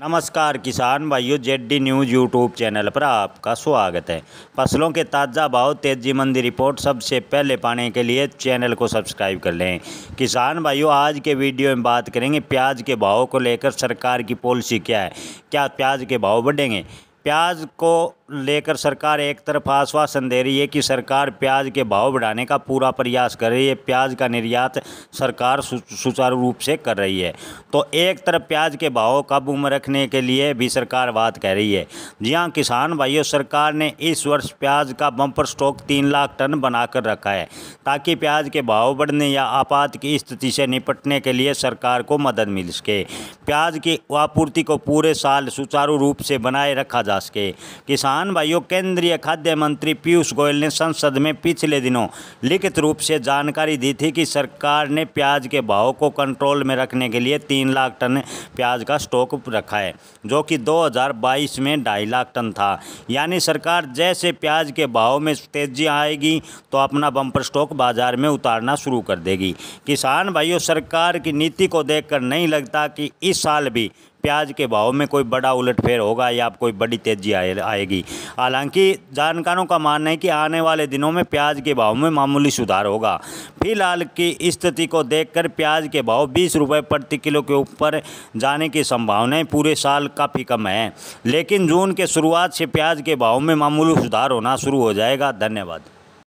नमस्कार किसान भाइयों Z D news YouTube channel पर आपका स्वागत है फसलों के ताज़ा भाव तेजी मंदी रिपोर्ट सबसे पहले पाने के लिए चैनल को सब्सक्राइब कर लें किसान भाइयों आज के वीडियो में बात करेंगे प्याज के भाव को लेकर सरकार की पॉलिसी क्या है क्या प्याज के भाव बढ़ेंगे प्याज को लेकर सरकार एक तरफ आश्वासन दे रही है कि सरकार प्याज के भाव बढ़ाने का पूरा प्रयास कर रही है प्याज का निर्यात सरकार सुचारू रूप से कर रही है तो एक तरफ प्याज के भाव काबू में रखने के लिए भी सरकार बात कह रही है जी हाँ किसान भाइयों सरकार ने इस वर्ष प्याज का बम्पर स्टॉक तीन लाख टन बनाकर रखा है ताकि प्याज के भाव बढ़ने या आपात की स्थिति से निपटने के लिए सरकार को मदद मिल सके प्याज की आपूर्ति को पूरे साल सुचारू रूप से बनाए रखा जा सके किसान किसान भाइयों केंद्रीय खाद्य मंत्री पीयूष गोयल ने संसद में पिछले दिनों लिखित रूप से जानकारी दी थी कि सरकार ने प्याज के भाव को कंट्रोल में रखने के लिए तीन लाख टन प्याज का स्टॉक रखा है जो कि 2022 में ढाई लाख टन था यानी सरकार जैसे प्याज के भाव में तेजी आएगी तो अपना बम्पर स्टॉक बाजार में उतारना शुरू कर देगी किसान भाइयों सरकार की नीति को देखकर नहीं लगता कि इस साल भी प्याज के भाव में कोई बड़ा उलटफेर होगा या कोई बड़ी तेजी आए, आएगी हालांकि जानकारों का मानना है कि आने वाले दिनों में प्याज के भाव में मामूली सुधार होगा फिलहाल की स्थिति को देखकर प्याज के भाव बीस रुपये प्रति किलो के ऊपर जाने की संभावनाएं पूरे साल काफ़ी कम है लेकिन जून के शुरुआत से प्याज के भाव में मामूली सुधार होना शुरू हो जाएगा धन्यवाद